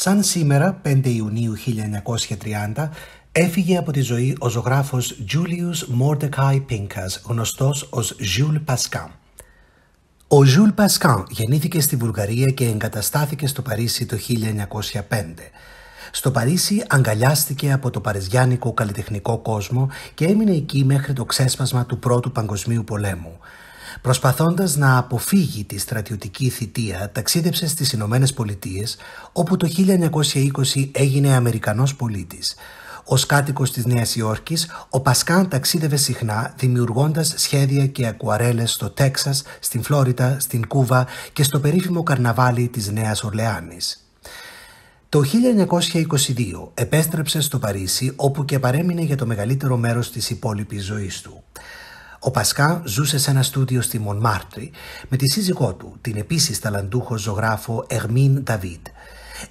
Σαν σήμερα, 5 Ιουνίου 1930, έφυγε από τη ζωή ο ζωγράφος Julius Mordecai Pinkas, γνωστός ως Jules Pascal. Ο Jules Πασκάν γεννήθηκε στη Βουλγαρία και εγκαταστάθηκε στο Παρίσι το 1905. Στο Παρίσι αγκαλιάστηκε από το παριζιάνικο καλλιτεχνικό κόσμο και έμεινε εκεί μέχρι το ξέσπασμα του Πρώτου Παγκοσμίου Πολέμου. Προσπαθώντας να αποφύγει τη στρατιωτική θητεία, ταξίδεψε στις Ηνωμένες Πολιτείες, όπου το 1920 έγινε Αμερικανός πολίτης. Ως κάτοικος της Νέας Υόρκης, ο Πασκάν ταξίδευε συχνά, δημιουργώντας σχέδια και ακουαρέλες στο Τέξας, στην Φλόριτα, στην Κούβα και στο περίφημο καρναβάλι της Νέας Ορλεάνης. Το 1922 επέστρεψε στο Παρίσι όπου και παρέμεινε για το μεγαλύτερο μέρος της υπόλοιπης ζωής του. Ο Πασκά ζούσε σε ένα στούντιο στη Μονμάρτρη με τη σύζυγό του, την επίσης ταλαντούχο ζωγράφο Ερμίν Νταβίτ.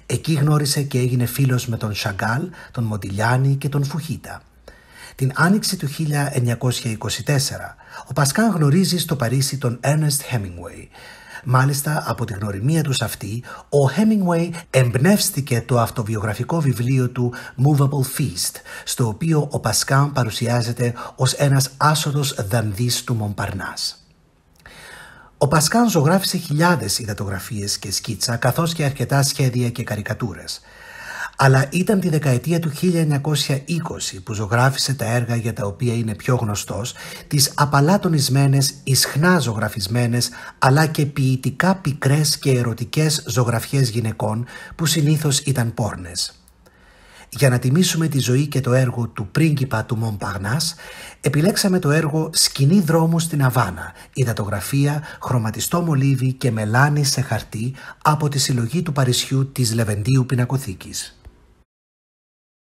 Εκεί γνώρισε και έγινε φίλος με τον Σαγκάλ, τον Μοντιλιάνη και τον Φουχίτα. Την άνοιξη του 1924, ο Πασκά γνωρίζει στο Παρίσι τον Έρνεστ Χέμιγουεϊ, Μάλιστα, από τη γνωριμία τους αυτή, ο Hemingway εμπνεύστηκε το αυτοβιογραφικό βιβλίο του Movable Feast, στο οποίο ο Πασκάν παρουσιάζεται ως ένας άσοδος δανδύς του Μομπαρνάς. Ο Πασκάν ζωγράφησε χιλιάδες υδατογραφίες και σκίτσα, καθώς και αρκετά σχέδια και καρικατούρες αλλά ήταν τη δεκαετία του 1920 που ζωγράφισε τα έργα για τα οποία είναι πιο γνωστός, τις απαλά τονισμένες, ισχνά ζωγραφισμένες, αλλά και ποιητικά πικρές και ερωτικές ζωγραφιές γυναικών που συνήθως ήταν πόρνες. Για να τιμήσουμε τη ζωή και το έργο του πρίγκιπα του Μομπαγνάς, επιλέξαμε το έργο «Σκηνή δρόμου στην Αβάνα», υδατογραφία, χρωματιστό μολύβι και μελάνι σε χαρτί από τη συλλογή του Παρισιού της Λεβεντίου Πινακοθήκης.